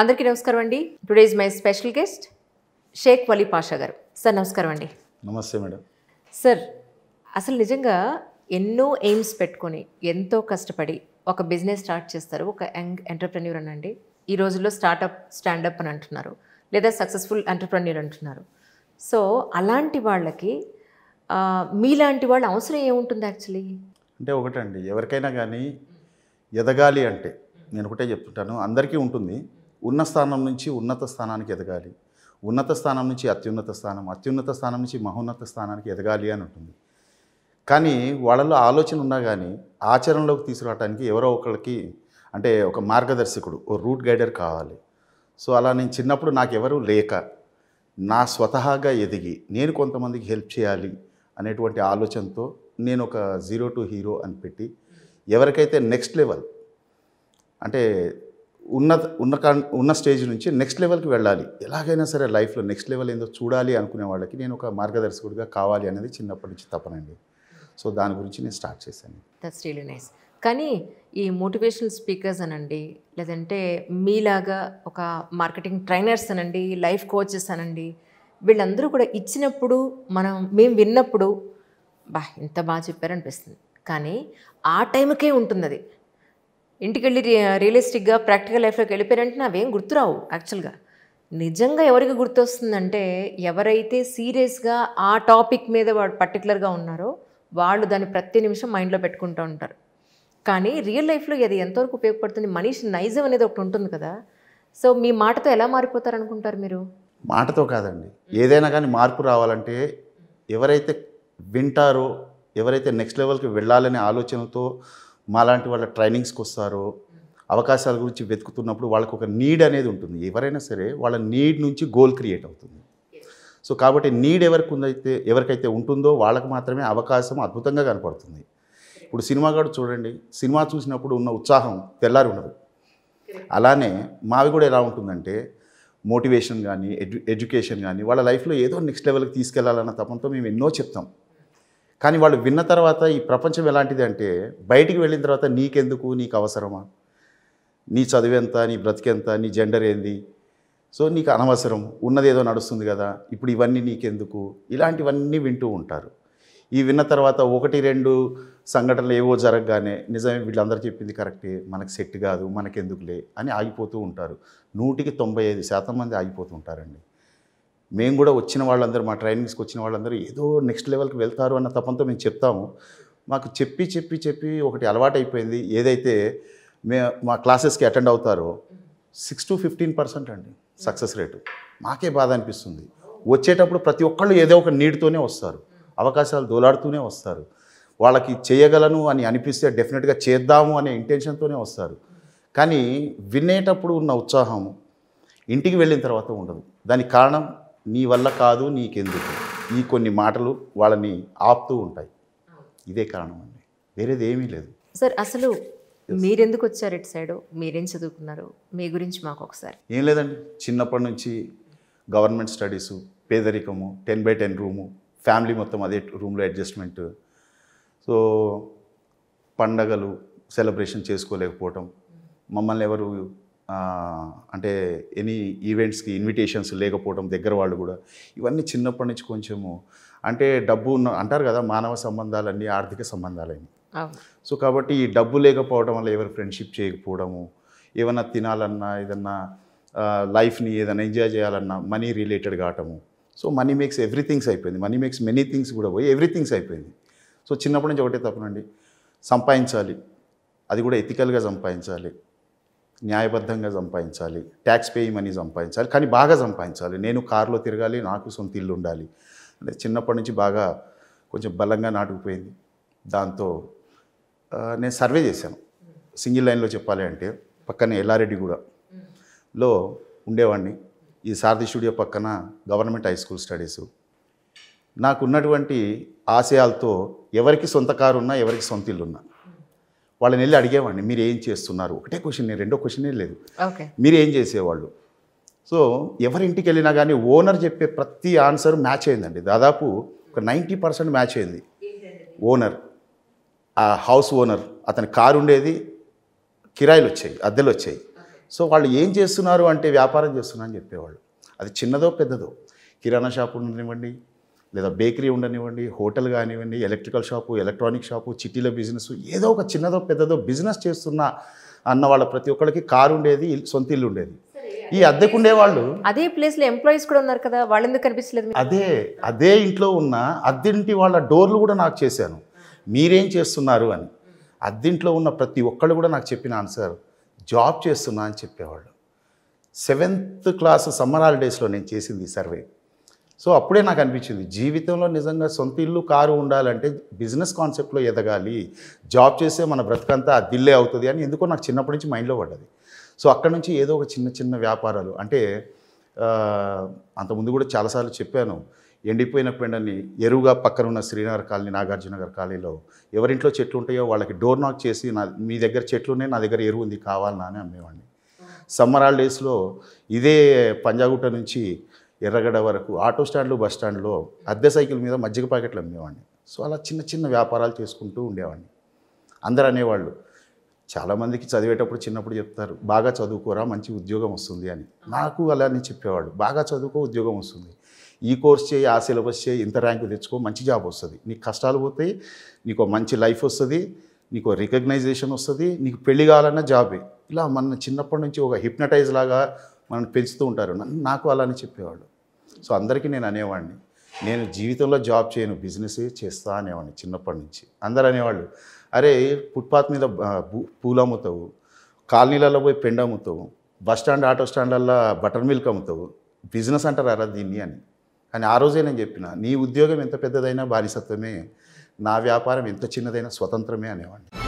అందరికీ నమస్కారం అండి today's my special guest Shaik Wali Pasha గారు సార్ నమస్కారం అండి నమస్తే మేడం సార్ అసలు నిజంగా ఎన్నో ఎయిమ్స్ పెట్టుకొని ఎంతో కష్టపడి ఒక బిజినెస్ స్టార్ట్ చేస్తారు ఒక యంగ్ ఎంటర్ప్రెన్యూర్ అనండి ఈ రోజుల్లో స్టార్ట్అప్ స్టాండప్ అని అంటున్నారు లేదా సక్సెస్ఫుల్ ఎంటర్ప్రెన్యూర్ అంటున్నారు సో అలాంటి వాళ్ళకి మీలాంటి వాళ్ళ అవసరం ఏముంటుంది యాక్చువల్లీ అంటే ఒకటండి ఎవరికైనా కానీ ఎదగాలి అంటే నేను ఒకటే చెప్తుంటాను అందరికీ ఉంటుంది ఉన్న స్థానం నుంచి ఉన్నత స్థానానికి ఎదగాలి ఉన్నత స్థానం నుంచి అత్యున్నత స్థానం అత్యున్నత స్థానం నుంచి మహోన్నత స్థానానికి ఎదగాలి అని ఉంటుంది కానీ వాళ్ళలో ఆలోచన ఉన్నా కానీ ఆచరణలోకి తీసుకురావడానికి ఎవరో ఒకళ్ళకి అంటే ఒక మార్గదర్శకుడు ఓ రూట్ గైడర్ కావాలి సో అలా నేను చిన్నప్పుడు ఎవరు లేక నా స్వతహాగా ఎదిగి నేను కొంతమందికి హెల్ప్ చేయాలి అనేటువంటి ఆలోచనతో నేను ఒక జీరో టు హీరో అని పెట్టి ఎవరికైతే నెక్స్ట్ లెవెల్ అంటే ఉన్న ఉన్న ఉన్న స్టేజ్ నుంచి నెక్స్ట్ లెవెల్కి వెళ్ళాలి ఎలాగైనా సరే లైఫ్లో నెక్స్ట్ లెవెల్ ఏందో చూడాలి అనుకునే వాళ్ళకి నేను ఒక మార్గదర్శకుడిగా కావాలి అనేది చిన్నప్పటి నుంచి తప్పనండి సో దాని గురించి నేను స్టార్ట్ చేశాను రియలీ నైస్ కానీ ఈ మోటివేషనల్ స్పీకర్స్ అనండి లేదంటే మీలాగా ఒక మార్కెటింగ్ ట్రైనర్స్ అనండి లైఫ్ కోచెస్ అనండి వీళ్ళందరూ కూడా ఇచ్చినప్పుడు మనం మేము విన్నప్పుడు బా ఇంత బాగా చెప్పారనిపిస్తుంది కానీ ఆ టైంకే ఉంటుంది అది ఇంటికి వెళ్ళి రియలిస్టిక్గా ప్రాక్టికల్ లైఫ్లోకి వెళ్ళిపోయారంటే నావేం గుర్తురావు యాక్చువల్గా నిజంగా ఎవరికి గుర్తొస్తుందంటే ఎవరైతే సీరియస్గా ఆ టాపిక్ మీద వాడు పర్టికులర్గా ఉన్నారో వాళ్ళు దాన్ని ప్రతి నిమిషం మైండ్లో పెట్టుకుంటూ ఉంటారు కానీ రియల్ లైఫ్లో అది ఎంతవరకు ఉపయోగపడుతుంది మనిషి నైజం అనేది ఒకటి ఉంటుంది కదా సో మీ మాటతో ఎలా మారిపోతారు అనుకుంటారు మీరు మాటతో కాదండి ఏదైనా కానీ మార్పు రావాలంటే ఎవరైతే వింటారో ఎవరైతే నెక్స్ట్ లెవెల్కి వెళ్ళాలనే ఆలోచనతో మాలాంటి వాళ్ళ ట్రైనింగ్స్కి వస్తారు అవకాశాల గురించి వెతుకుతున్నప్పుడు వాళ్ళకు ఒక నీడ్ అనేది ఉంటుంది ఎవరైనా సరే వాళ్ళ నీడ్ నుంచి గోల్ క్రియేట్ అవుతుంది సో కాబట్టి నీడ్ ఎవరికి ఉందైతే ఎవరికైతే ఉంటుందో వాళ్ళకు మాత్రమే అవకాశం అద్భుతంగా కనపడుతుంది ఇప్పుడు సినిమా కూడా చూడండి సినిమా చూసినప్పుడు ఉన్న ఉత్సాహం తెల్లారి ఉండదు అలానే మావి కూడా ఎలా ఉంటుందంటే మోటివేషన్ కానీ ఎడ్యుకేషన్ కానీ వాళ్ళ లైఫ్లో ఏదో నెక్స్ట్ లెవెల్కి తీసుకెళ్లాలన్న తపంతో మేము ఎన్నో చెప్తాం కానీ వాళ్ళు విన్న తర్వాత ఈ ప్రపంచం ఎలాంటిది అంటే బయటికి వెళ్ళిన తర్వాత నీకెందుకు నీకు అవసరమా నీ ఎంత నీ బ్రతికెంత నీ జెండర్ ఏంది సో నీకు అనవసరం ఉన్నదేదో నడుస్తుంది కదా ఇప్పుడు ఇవన్నీ నీకెందుకు ఇలాంటివన్నీ వింటూ ఉంటారు ఈ విన్న తర్వాత ఒకటి రెండు సంఘటనలు ఏవో జరగగానే నిజమే వీళ్ళందరూ చెప్పింది కరెక్టే మనకు సెట్ కాదు మనకెందుకులే అని ఆగిపోతూ ఉంటారు నూటికి తొంభై ఐదు శాతం మంది ఆగిపోతూ ఉంటారండి మేము కూడా వచ్చిన వాళ్ళందరూ మా ట్రైనింగ్స్కి వచ్చిన వాళ్ళందరూ ఏదో నెక్స్ట్ లెవెల్కి వెళ్తారు అన్న తపంతో మేము చెప్తాము మాకు చెప్పి చెప్పి చెప్పి ఒకటి అలవాటైపోయింది ఏదైతే మే మా క్లాసెస్కి అటెండ్ అవుతారో సిక్స్ టు ఫిఫ్టీన్ పర్సెంట్ అండి సక్సెస్ రేటు మాకే బాధ అనిపిస్తుంది వచ్చేటప్పుడు ప్రతి ఒక్కళ్ళు ఏదో ఒక నీడ్తోనే వస్తారు అవకాశాలు దోలాడుతూనే వస్తారు వాళ్ళకి చేయగలను అని అనిపిస్తే డెఫినెట్గా చేద్దాము అనే ఇంటెన్షన్తోనే వస్తారు కానీ వినేటప్పుడు ఉన్న ఉత్సాహం ఇంటికి వెళ్ళిన తర్వాత ఉండదు దానికి కారణం నీ వల్ల కాదు నీకెందుకు ఈ కొన్ని మాటలు వాళ్ళని ఆపుతూ ఉంటాయి ఇదే కారణం అండి వేరేది ఏమీ లేదు సార్ అసలు మీరెందుకు వచ్చారు ఇటు సైడ్ మీరేం చదువుకున్నారు మీ గురించి మాకు ఒకసారి ఏం లేదండి చిన్నప్పటి నుంచి గవర్నమెంట్ స్టడీసు పేదరికము ten by ten room family మొత్తం అదే రూమ్లో అడ్జస్ట్మెంట్ సో పండగలు సెలబ్రేషన్ చేసుకోలేకపోవటం మమ్మల్ని ఎవరు అంటే ఎనీ ఈవెంట్స్కి ఇన్విటేషన్స్ లేకపోవడం దగ్గర వాళ్ళు కూడా ఇవన్నీ చిన్నప్పటి నుంచి కొంచెము అంటే డబ్బు ఉన్న అంటారు కదా మానవ సంబంధాలన్నీ ఆర్థిక సంబంధాలన్నీ సో కాబట్టి ఈ డబ్బు లేకపోవడం వల్ల ఎవరు ఫ్రెండ్షిప్ చేయకపోవడము ఏమైనా తినాలన్నా ఏదన్నా లైఫ్ని ఏదైనా ఎంజాయ్ చేయాలన్నా మనీ రిలేటెడ్ కావటము సో మనీ మేక్స్ ఎవ్రీథింగ్స్ అయిపోయింది మనీ మేక్స్ మెనీ థింగ్స్ కూడా పోయి ఎవ్రీథింగ్స్ అయిపోయింది సో చిన్నప్పటి నుంచి ఒకటే తప్పనండి సంపాదించాలి అది కూడా ఎథికల్గా సంపాదించాలి న్యాయబద్ధంగా సంపాదించాలి ట్యాక్స్ పే మనీ సంపాదించాలి కానీ బాగా సంపాదించాలి నేను కారులో తిరగాలి నాకు సొంత ఇల్లు ఉండాలి అంటే చిన్నప్పటి నుంచి బాగా కొంచెం బలంగా నాటుకుపోయింది దాంతో నేను సర్వే చేశాను సింగిల్ లైన్లో చెప్పాలి అంటే పక్కన లో ఉండేవాడిని ఈ సారథి స్టూడియో పక్కన గవర్నమెంట్ హై స్కూల్ స్టడీస్ నాకున్నటువంటి ఆశయాలతో ఎవరికి సొంత కారు ఉన్నా ఎవరికి సొంత ఇల్లున్నా వాళ్ళని వెళ్ళి అడిగేవాడిని మీరు ఏం చేస్తున్నారు ఒకటే క్వశ్చన్ నేను రెండో క్వశ్చనే లేదు మీరు ఏం చేసేవాళ్ళు సో ఎవరింటికి వెళ్ళినా కానీ ఓనర్ చెప్పే ప్రతి ఆన్సర్ మ్యాచ్ అయిందండి దాదాపు ఒక నైంటీ పర్సెంట్ మ్యాచ్ అయింది ఓనర్ ఆ హౌస్ ఓనర్ అతని కారు ఉండేది కిరాయిలు వచ్చాయి అద్దెలు వచ్చాయి సో వాళ్ళు ఏం చేస్తున్నారు అంటే వ్యాపారం చేస్తున్నా అని చెప్పేవాళ్ళు అది చిన్నదో పెద్దదో కిరాణా షాపు ఉండనివ్వండి లేదా బేకరీ ఉండనివ్వండి హోటల్ కానివ్వండి ఎలక్ట్రికల్ షాపు ఎలక్ట్రానిక్ షాపు చిట్టీల బిజినెస్ ఏదో ఒక చిన్నదో పెద్దదో బిజినెస్ చేస్తున్న అన్న వాళ్ళ ప్రతి ఒక్కరికి కారు ఉండేది సొంత ఇల్లు ఉండేది ఈ అద్దెకుండే వాళ్ళు అదే ప్లేస్ లో ఎంప్లాయీస్ కూడా ఉన్నారు కదా వాళ్ళు ఎందుకు కనిపించలేదు అదే అదే ఇంట్లో ఉన్న అద్దెంటి వాళ్ళ డోర్లు కూడా నాకు చేశాను మీరేం చేస్తున్నారు అని అద్దెంట్లో ఉన్న ప్రతి ఒక్కళ్ళు కూడా నాకు చెప్పిన ఆన్సర్ జాబ్ చేస్తున్నా అని చెప్పేవాళ్ళు సెవెంత్ క్లాస్ సమ్మర్ హాలిడేస్లో నేను చేసింది ఈ సర్వే సో అప్పుడే నాకు అనిపించింది జీవితంలో నిజంగా సొంత ఇల్లు కారు ఉండాలంటే బిజినెస్ కాన్సెప్ట్లో ఎదగాలి జాబ్ చేస్తే మన బ్రతకంతా దిల్లే అవుతుంది అని ఎందుకో నాకు చిన్నప్పటి నుంచి మైండ్లో పడ్డది సో అక్కడ నుంచి ఏదో ఒక చిన్న చిన్న వ్యాపారాలు అంటే అంతకుముందు కూడా చాలాసార్లు చెప్పాను ఎండిపోయిన పెండని ఎరువుగా పక్కన ఉన్న శ్రీనగర్ కాలనీ నాగార్జునగర్ కాలనీలో ఎవరింట్లో చెట్లు ఉంటాయో వాళ్ళకి డోర్ నాక్ చేసి నా మీ దగ్గర చెట్లునే నా దగ్గర ఎరువు ఉంది కావాలన్నా అని అమ్మేవాడిని సమ్మర్ హాలిడేస్లో ఇదే పంజాగుట్ట నుంచి ఎర్రగడ వరకు ఆటో స్టాండ్లు బస్ స్టాండ్లో అద్దె సైకిల్ మీద మజ్జిగ ప్యాకెట్లు అమ్మేవాడిని సో అలా చిన్న చిన్న వ్యాపారాలు చేసుకుంటూ ఉండేవాడిని అందరు అనేవాళ్ళు చాలామందికి చదివేటప్పుడు చిన్నప్పుడు చెప్తారు బాగా చదువుకోరా మంచి ఉద్యోగం వస్తుంది అని నాకు అలా అని చెప్పేవాడు బాగా చదువుకో ఉద్యోగం వస్తుంది ఈ కోర్స్ చేయి ఆ సిలబస్ చేయి ఇంత ర్యాంకు తెచ్చుకో మంచి జాబ్ వస్తుంది నీకు కష్టాలు పోతాయి నీకు మంచి లైఫ్ వస్తుంది నీకు రికగ్నైజేషన్ వస్తుంది నీకు పెళ్ళి కావాలన్న జాబే ఇలా మన చిన్నప్పటి నుంచి ఒక హిప్నటైజ్ లాగా మనల్ని పెంచుతూ ఉంటారు నాకు అలానే చెప్పేవాళ్ళు సో అందరికీ నేను అనేవాడిని నేను జీవితంలో జాబ్ చేయను బిజినెస్ చేస్తా అనేవాడిని చిన్నప్పటి నుంచి అందరు అనేవాళ్ళు అరే ఫుట్పాత్ మీద పూలు అమ్ముతావు కాలనీలలో పోయి పెండ అమ్ముతావు బస్ స్టాండ్ ఆటో స్టాండ్లల్లో బటర్ మిల్క్ అమ్ముతావు బిజినెస్ అంటారు అరా దీన్ని అని కానీ ఆ రోజే నేను చెప్పిన నీ ఉద్యోగం ఎంత పెద్దదైనా బానిసత్వమే నా వ్యాపారం ఎంత చిన్నదైనా స్వతంత్రమే అనేవాడిని